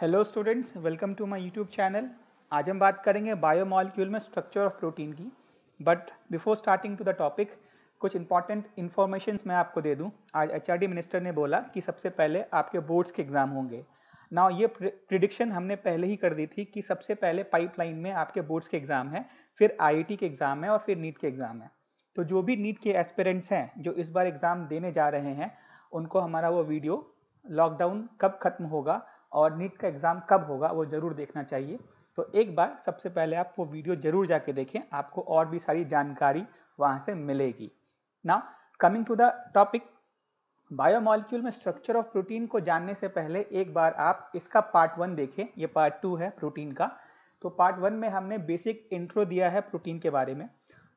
Hello students welcome to my YouTube channel आज हम बात करेंगे बायोमॉलिक्यूल में स्ट्रक्चर ऑफ प्रोटीन की but before starting to the topic कुछ इंपॉर्टेंट इन्फॉर्मेशन मैं आपको दे दूं आज एच मिनिस्टर ने बोला कि सबसे पहले आपके बोर्ड्स के एग्ज़ाम होंगे ना ये प्रिडिक्शन हमने पहले ही कर दी थी कि सबसे पहले पाइपलाइन में आपके बोर्ड्स के एग्ज़ाम हैं फिर आई के एग्ज़ाम है और फिर नीट के एग्ज़ाम है तो जो भी नीट के एस्पेरेंट्स हैं जो इस बार एग्ज़ाम देने जा रहे हैं उनको हमारा वो वीडियो लॉकडाउन कब खत्म होगा और नीट का एग्ज़ाम कब होगा वो ज़रूर देखना चाहिए तो एक बार सबसे पहले आप वो वीडियो ज़रूर जाके देखें आपको और भी सारी जानकारी वहाँ से मिलेगी ना coming to the topic biomolecule में स्ट्रक्चर ऑफ प्रोटीन को जानने से पहले एक बार आप इसका पार्ट वन देखें ये पार्ट टू है प्रोटीन का तो पार्ट वन में हमने बेसिक इंट्रो दिया है प्रोटीन के बारे में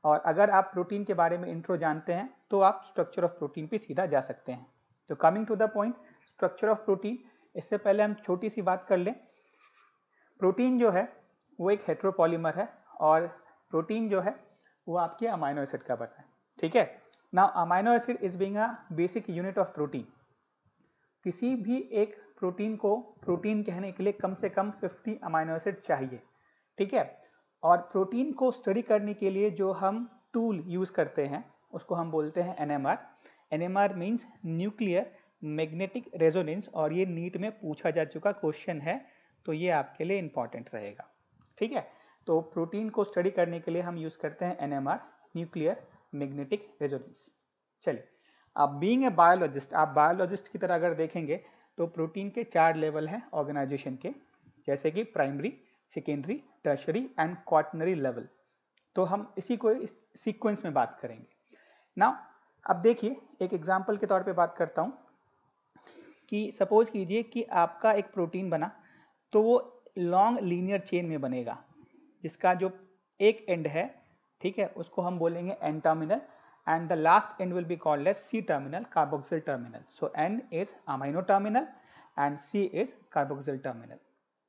और अगर आप प्रोटीन के बारे में इंट्रो जानते हैं तो आप स्ट्रक्चर ऑफ प्रोटीन पे सीधा जा सकते हैं तो coming to the point structure of protein इससे पहले हम छोटी सी बात कर लें प्रोटीन जो है वो एक हेट्रोपॉलीमर है और प्रोटीन जो है वो आपके अमाइनो एसिड का बना है ठीक है ना amino acid is being a basic unit of protein किसी भी एक प्रोटीन को प्रोटीन कहने के लिए कम से कम 50 अमाइनो एसिड चाहिए ठीक है और प्रोटीन को स्टडी करने के लिए जो हम टूल यूज़ करते हैं उसको हम बोलते हैं NMR NMR means means nuclear magnetic resonance और ये नीट में पूछा जा चुका क्वेश्चन है तो ये आपके लिए इंपॉर्टेंट रहेगा ठीक है तो प्रोटीन को स्टडी करने के लिए हम यूज़ करते हैं एन न्यूक्लियर मैग्नेटिक रेजोनेंस चलिए आप बीइंग ए बायोलॉजिस्ट आप बायोलॉजिस्ट की तरह अगर देखेंगे तो प्रोटीन के चार लेवल हैं ऑर्गेनाइजेशन के जैसे कि primary secondary tertiary and quaternary level तो हम इसी को इस सीक्वेंस में बात करेंगे ना अब देखिए एक एग्जाम्पल के तौर पे बात करता हूँ कि सपोज कीजिए कि आपका एक प्रोटीन बना तो वो लॉन्ग लीनियर चेन में बनेगा जिसका जो एक एंड है ठीक है उसको हम बोलेंगे N terminal and the last end will be called as C terminal carboxyl terminal so N is amino terminal and C is carboxyl terminal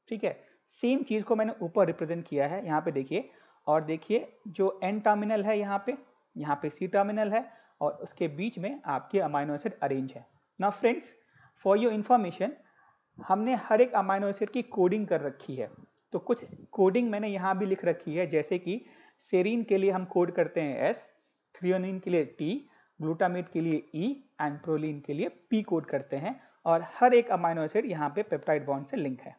ठीक है सेम चीज को मैंने ऊपर रिप्रेजेंट किया है यहाँ पे देखिए और देखिए जो एन टर्मिनल है यहाँ पे यहाँ पे सी टर्मिनल है और उसके बीच में आपके अमाइनो एसिड अरेंज है ना फ्रेंड्स फॉर योर इन्फॉर्मेशन हमने हर एक अमाइनो एसिड की कोडिंग कर रखी है तो कुछ कोडिंग मैंने यहाँ भी लिख रखी है जैसे कि सेरीन के लिए हम कोड करते हैं एस थ्रियोनिन के लिए टी ग्लूटामेट के लिए ई एंड प्रोलिन के लिए पी कोड करते हैं और हर एक अमाइनो एसिड यहाँ पे पेप्टाइड बॉन्ड से लिंक है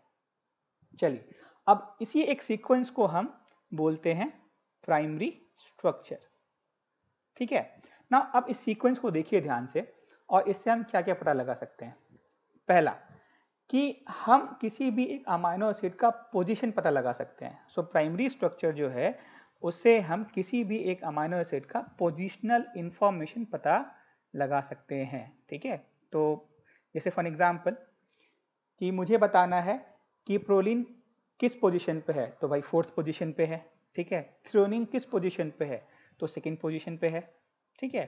चलिए अब इसी एक सीक्वेंस को हम बोलते हैं प्राइमरी स्ट्रक्चर ठीक है ना अब इस सीक्वेंस को देखिए ध्यान से और इससे हम क्या क्या पता लगा सकते हैं पहला कि हम किसी भी एक अमाइनो एसिड का पोजीशन पता लगा सकते हैं सो प्राइमरी स्ट्रक्चर जो है उससे हम किसी भी एक अमाइनो एसिड का पोजिशनल इंफॉर्मेशन पता लगा सकते हैं ठीक है तो जैसे फॉर एग्जांपल कि मुझे बताना है कि प्रोलिन किस पोजीशन पे है तो भाई फोर्थ पोजीशन पे है ठीक है थ्रोनिन किस पोजीशन पे है तो सेकंड पोजीशन पे है ठीक है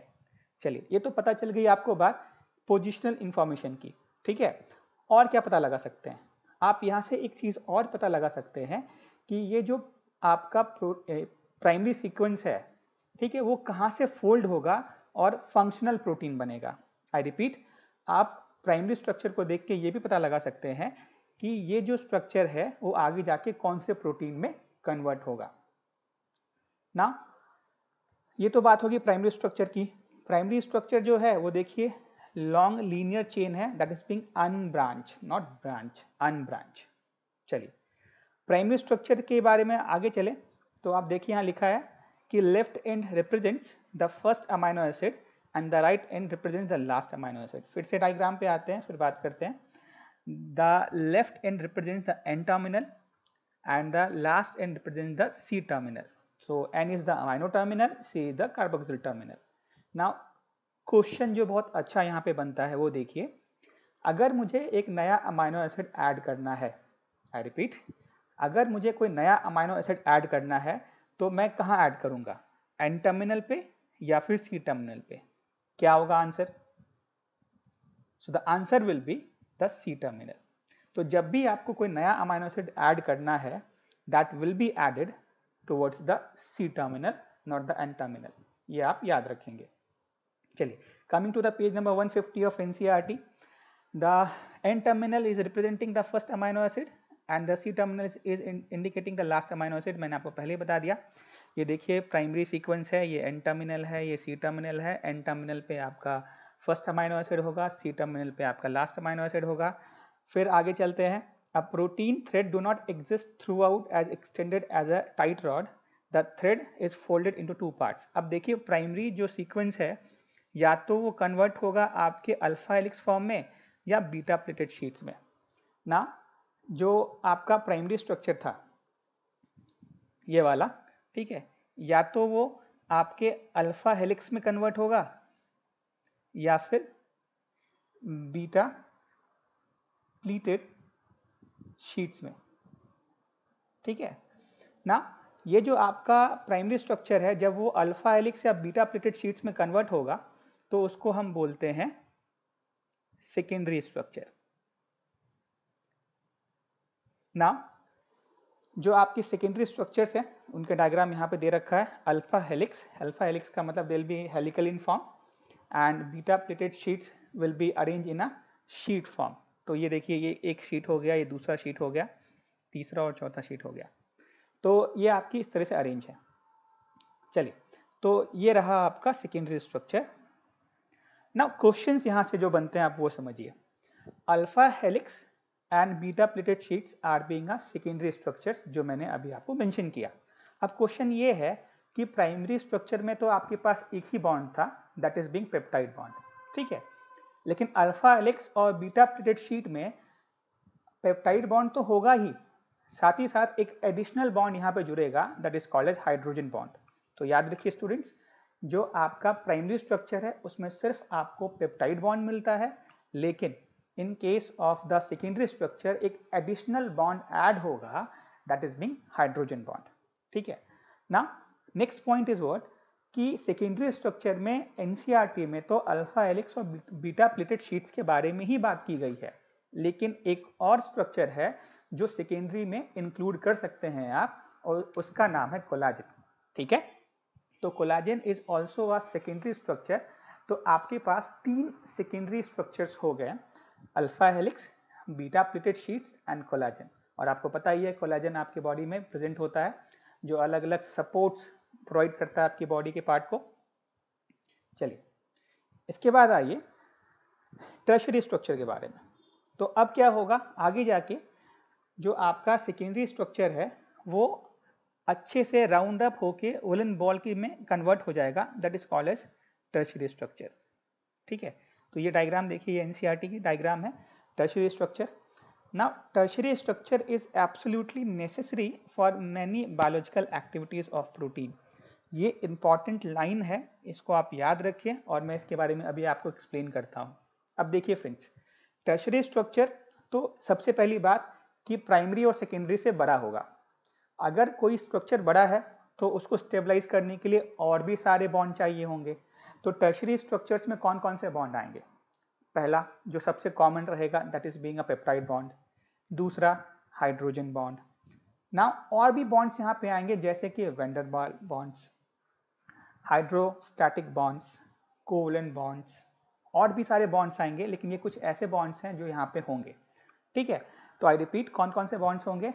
चलिए ये तो पता चल गई आपको बात पोजिशनल इंफॉर्मेशन की ठीक है और क्या पता लगा सकते हैं आप यहाँ से एक चीज़ और पता लगा सकते हैं कि ये जो आपका प्राइमरी सीक्वेंस है ठीक है वो कहाँ से फोल्ड होगा और फंक्शनल प्रोटीन बनेगा आई रिपीट आप प्राइमरी स्ट्रक्चर को देख के ये भी पता लगा सकते हैं कि ये जो स्ट्रक्चर है वो आगे जाके कौन से प्रोटीन में कन्वर्ट होगा ना ये तो बात होगी प्राइमरी स्ट्रक्चर की प्राइमरी स्ट्रक्चर जो है वो देखिए लॉन्ग लीनियर चेन है that is being unbranch not branch unbranch चलिए प्राइमरी स्ट्रक्चर के बारे में आगे चले तो आप देखिए यहाँ लिखा है कि left end represents the first amino acid and the right end represents the last amino acid फिर से डायग्राम पे आते हैं फिर बात करते हैं the left end represents the N terminal and the last end represent the C terminal so N is the amino terminal C is the carboxyl terminal now question जो बहुत अच्छा यहाँ पे बनता है वो देखिए अगर मुझे एक नया अमाइनो एसिड ऐड करना है आई रिपीट अगर मुझे कोई नया अमाइनो एसिड ऐड करना है तो मैं कहाँ ऐड करूँगा एन टर्मिनल पे या फिर सी टर्मिनल पे क्या होगा answer so the answer will be the C terminal तो जब भी आपको कोई नया अमाइनो एसिड ऐड करना है that will be added towards the C terminal not the N terminal ये आप याद रखेंगे चलिए coming to the page number 150 of ncrt e the n terminal is representing the first amino acid and the c terminal is, is in, indicating the last मैंने आपको पहले बता दिया ये देखिए प्राइमरी सीक्वेंस है ये एन टर्मिनल है ये सी टर्मिनल है एन टर्मिनल पे आपका फर्स्ट अमाइनो एसिड होगा सी टर्मिनल पे आपका लास्ट अमाइनो एसिड होगा फिर आगे चलते हैं a protein thread do not exist throughout as extended as a tight rod the thread is folded into two parts अब देखिए प्राइमरी जो सीक्वेंस है या तो वो कन्वर्ट होगा आपके अल्फा हेलिक्स फॉर्म में या बीटा प्लेटेड शीट्स में ना जो आपका प्राइमरी स्ट्रक्चर था ये वाला ठीक है या तो वो आपके अल्फा हेलिक्स में कन्वर्ट होगा या फिर बीटा प्लीटेड शीट्स में ठीक है ना ये जो आपका प्राइमरी स्ट्रक्चर है जब वो अल्फा हेलिक्स या बीटा प्लेटेड शीट्स में कन्वर्ट होगा तो उसको हम बोलते हैं सेकेंडरी स्ट्रक्चर ना जो आपकी सेकेंडरी स्ट्रक्चर्स हैं उनका डायग्राम यहाँ पे दे रखा है अल्फा हेलिक्स अल्फा हेलिक्स का मतलब will be helical in form and beta pleated sheets will be arrange in a sheet form तो ये देखिए ये एक शीट हो गया ये दूसरा शीट हो गया तीसरा और चौथा शीट हो गया तो ये आपकी इस तरह से अरेंज है चलिए तो ये रहा आपका सेकेंडरी स्ट्रक्चर नाउ क्वेश्चन यहां से जो बनते हैं आप वो समझिए alpha helix and beta pleated sheets are being secondary structure जो मैंने अभी आपको मैंशन किया अब क्वेश्चन ये है कि प्राइमरी स्ट्रक्चर में तो आपके पास एक ही बॉन्ड था that is being peptide bond ठीक है लेकिन अल्फा एलेक्स और बीटा प्लेटेड शीट में पेप्टाइड बॉन्ड तो होगा ही साथ ही साथ एक एडिशनल बॉन्ड यहाँ पे जुड़ेगा that is called as hydrogen bond तो याद रखिए स्टूडेंट्स जो आपका प्राइमरी स्ट्रक्चर है उसमें सिर्फ आपको पेप्टाइड बॉन्ड मिलता है लेकिन in case of the secondary structure एक एडिशनल बॉन्ड ऐड होगा that is being hydrogen bond ठीक है ना नेक्स्ट पॉइंट इज वॉट कि सेकेंडरी स्ट्रक्चर में एनसीईआरटी e में तो अल्फा एलिक्स और बीटा प्लेटेड शीट्स के बारे में ही बात की गई है लेकिन एक और स्ट्रक्चर है जो सेकेंडरी में इंक्लूड कर सकते हैं आप और उसका नाम है कोलाजिन ठीक है तो collagen is also a secondary structure तो आपके पास तीन सेकेंडरी स्ट्रक्चर्स हो गए alpha helix beta pleated sheets and collagen और आपको पता ही है कोलाजन आपके बॉडी में प्रेजेंट होता है जो अलग अलग सपोर्ट्स प्रोवाइड करता है आपकी बॉडी के पार्ट को चलिए इसके बाद आइए टर्शरी स्ट्रक्चर के बारे में तो अब क्या होगा आगे जाके जो आपका सेकेंडरी स्ट्रक्चर है वो अच्छे से राउंड अप होके वुलन बॉल की में कन्वर्ट हो जाएगा that is call as tertiary structure ठीक है तो ये डायग्राम देखिए एन e की डायग्राम है टर्शरी स्ट्रक्चर ना tertiary structure is absolutely necessary for many biological activities of protein ये इंपॉर्टेंट लाइन है इसको आप याद रखिए और मैं इसके बारे में अभी आपको एक्सप्लेन करता हूँ अब देखिए फ्रेंड्स टर्शरी स्ट्रक्चर तो सबसे पहली बात कि प्राइमरी और सेकेंडरी से बड़ा होगा अगर कोई स्ट्रक्चर बड़ा है तो उसको स्टेबलाइज करने के लिए और भी सारे बॉन्ड चाहिए होंगे तो टर्शरी स्ट्रक्चर्स में कौन कौन से बॉन्ड आएंगे पहला जो सबसे कॉमन रहेगा that is being a peptide bond दूसरा हाइड्रोजन बॉन्ड ना और भी बॉन्ड्स यहाँ पे आएंगे जैसे कि van der Waals bonds hydrostatic bonds covalent bonds और भी सारे बॉन्ड्स आएंगे लेकिन ये कुछ ऐसे बॉन्ड्स हैं जो यहाँ पे होंगे ठीक है तो आई रिपीट कौन कौन से बॉन्ड्स होंगे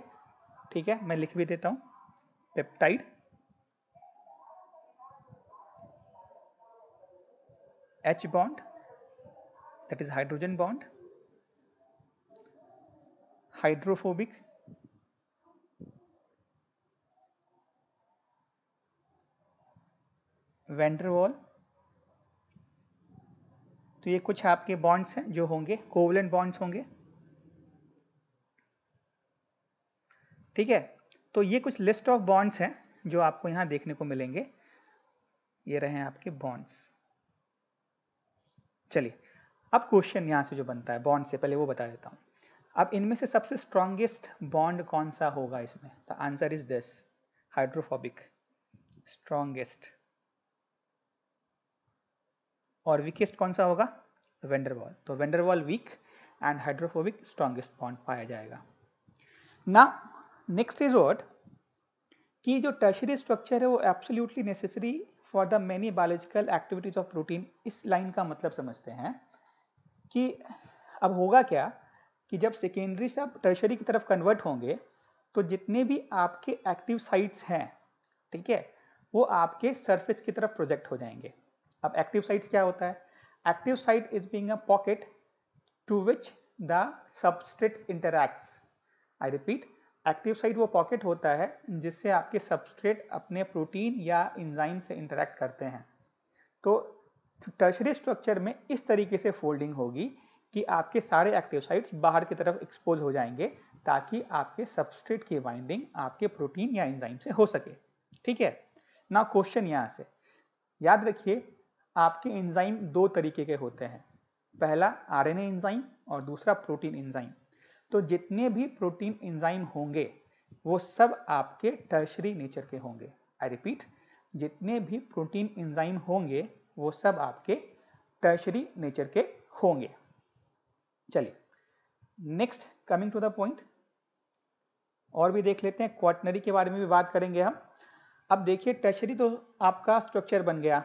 ठीक है मैं लिख भी देता हूं peptide H bond that is hydrogen bond hydrophobic van der Waals तो ये कुछ आपके बॉन्ड्स हैं जो होंगे कोवलन बॉन्ड्स होंगे ठीक है तो ये कुछ लिस्ट ऑफ बॉन्ड्स हैं जो आपको यहां देखने को मिलेंगे ये रहे आपके बॉन्ड्स चलिए अब क्वेश्चन यहां से जो बनता है बॉन्ड से पहले वो बता देता हूं अब इनमें से सबसे स्ट्रांगेस्ट बॉन्ड कौन सा होगा इसमें the answer is this hydrophobic strongest और वीकेस्ट कौन सा होगा वेंडरवॉल तो van der Waals weak and hydrophobic strongest bond पाया जाएगा ना नेक्स्ट इज वॉट कि जो टर्शरी स्ट्रक्चर है वो absolutely necessary for the many biological activities of protein इस लाइन का मतलब समझते हैं कि अब होगा क्या कि जब सेकेंडरी से आप टर्शरी की तरफ कन्वर्ट होंगे तो जितने भी आपके एक्टिव साइट्स हैं ठीक है वो आपके सरफेस की तरफ प्रोजेक्ट हो जाएंगे अब एक्टिव साइट्स क्या होता है active site is being a pocket to which the substrate interacts I repeat active site वो पॉकेट होता है जिससे आपके सबस्ट्रेट अपने प्रोटीन या इंजाइम से इंटरेक्ट करते हैं तो टर्शरी स्ट्रक्चर में इस तरीके से फोल्डिंग होगी कि आपके सारे एक्टिव साइट्स बाहर की तरफ एक्सपोज हो जाएंगे ताकि आपके सबस्ट्रेट की बाइंडिंग आपके प्रोटीन या एंजाइम से हो सके ठीक है ना क्वेश्चन यहाँ से याद रखिए आपके एंजाइम दो तरीके के होते हैं पहला आरएनए एंजाइम और दूसरा प्रोटीन एंजाइम तो जितने भी प्रोटीन इंजाइम होंगे वो सब आपके टर्शरी नेचर के होंगे आई रिपीट जितने भी प्रोटीन इंजाइम होंगे वो सब आपके टर्शरी नेचर के होंगे चलिए next coming to the point और भी देख लेते हैं क्वाटनरी के बारे में भी बात करेंगे हम अब देखिए टर्शरी तो आपका स्ट्रक्चर बन गया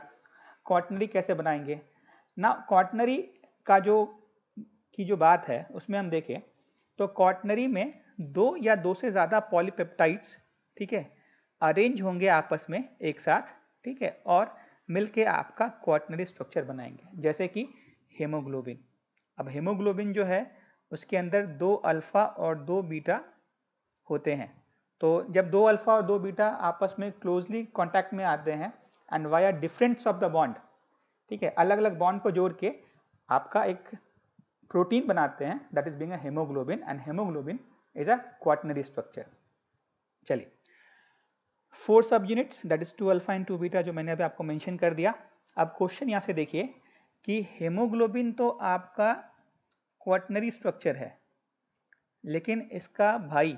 क्वाटनरी कैसे बनाएंगे ना क्वाटनरी का जो की जो बात है उसमें हम देखें तो कॉटनरी में दो या दो से ज़्यादा पॉलीपेप्टाइड्स ठीक है अरेंज होंगे आपस में एक साथ ठीक है और मिलके आपका क्वाटनरी स्ट्रक्चर बनाएंगे जैसे कि हेमोग्लोबिन अब हेमोग्लोबिन जो है उसके अंदर दो अल्फ़ा और दो बीटा होते हैं तो जब दो अल्फ़ा और दो बीटा आपस में क्लोजली कॉन्टैक्ट में आते हैं and why are differences of the bond ठीक है अलग अलग बॉन्ड को जोड़ के आपका एक प्रोटीन बनाते हैं that is being haemoglobin and haemoglobin is a quaternary structure चलिए four subunits that is two alpha and two beta जो मैंने अभी आपको मैंशन कर दिया अब क्वेश्चन यहाँ से देखिए कि हेमोग्लोबिन तो आपका क्वाटनरी स्ट्रक्चर है लेकिन इसका भाई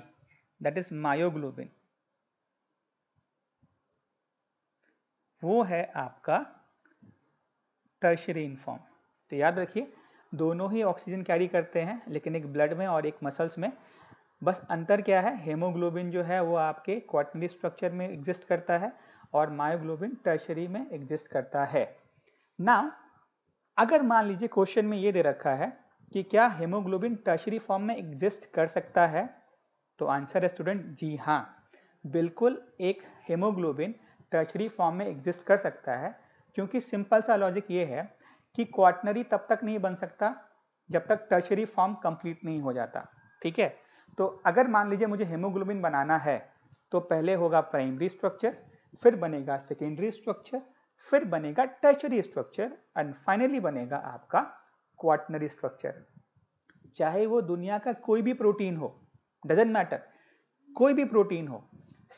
दैट इज मायोग्लोबिन वो है आपका टर्शरी इनफॉर्म तो याद रखिए दोनों ही ऑक्सीजन कैरी करते हैं लेकिन एक ब्लड में और एक मसल्स में बस अंतर क्या है हेमोग्लोबिन जो है वो आपके क्वाटनरी स्ट्रक्चर में एग्जिस्ट करता है और मायोग्लोबिन टर्शरी में एग्जिस्ट करता है ना अगर मान लीजिए क्वेश्चन में ये दे रखा है कि क्या हेमोग्लोबिन टर्शरी फॉर्म में एग्जिस्ट कर सकता है तो आंसर है स्टूडेंट जी हाँ बिल्कुल एक हेमोग्लोबिन टर्शरी फॉर्म में एग्जिस्ट कर सकता है क्योंकि सिंपल सा लॉजिक ये है कि क्वाटनरी तब तक नहीं बन सकता जब तक टर्शरी फॉर्म कंप्लीट नहीं हो जाता ठीक है तो अगर मान लीजिए मुझे हेमोग्लोबिन बनाना है तो पहले होगा प्राइमरी स्ट्रक्चर फिर बनेगा सेकेंडरी स्ट्रक्चर फिर बनेगा टर्शरी स्ट्रक्चर एंड फाइनली बनेगा आपका क्वाटनरी स्ट्रक्चर चाहे वो दुनिया का कोई भी प्रोटीन हो डजेंट मैटर कोई भी प्रोटीन हो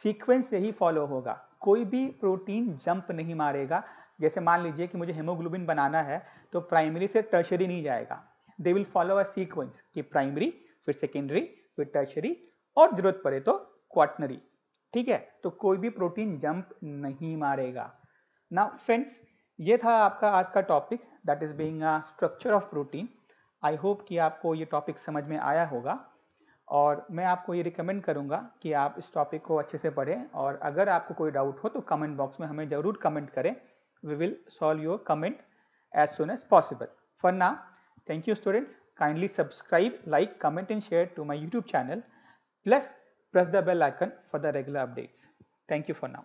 सीक्वेंस यही फॉलो होगा कोई भी प्रोटीन जंप नहीं मारेगा जैसे मान लीजिए कि मुझे हेमोग्लोबिन बनाना है तो प्राइमरी से टर्शरी नहीं जाएगा they will follow a sequence कि प्राइमरी फिर सेकेंडरी फिर टर्शरी और जरूरत पड़े तो क्वाटनरी ठीक है तो कोई भी प्रोटीन जंप नहीं मारेगा ना फ्रेंड्स ये था आपका आज का topic that is being a structure of protein I hope कि आपको ये टॉपिक समझ में आया होगा और मैं आपको ये रिकमेंड करूँगा कि आप इस टॉपिक को अच्छे से पढ़ें और अगर आपको कोई डाउट हो तो कमेंट बॉक्स में हमें ज़रूर कमेंट करें we will solve your comment as soon as possible. For now, thank you students. Kindly subscribe, like, comment and share to my YouTube channel. Plus, press the bell icon for the regular updates. Thank you for now.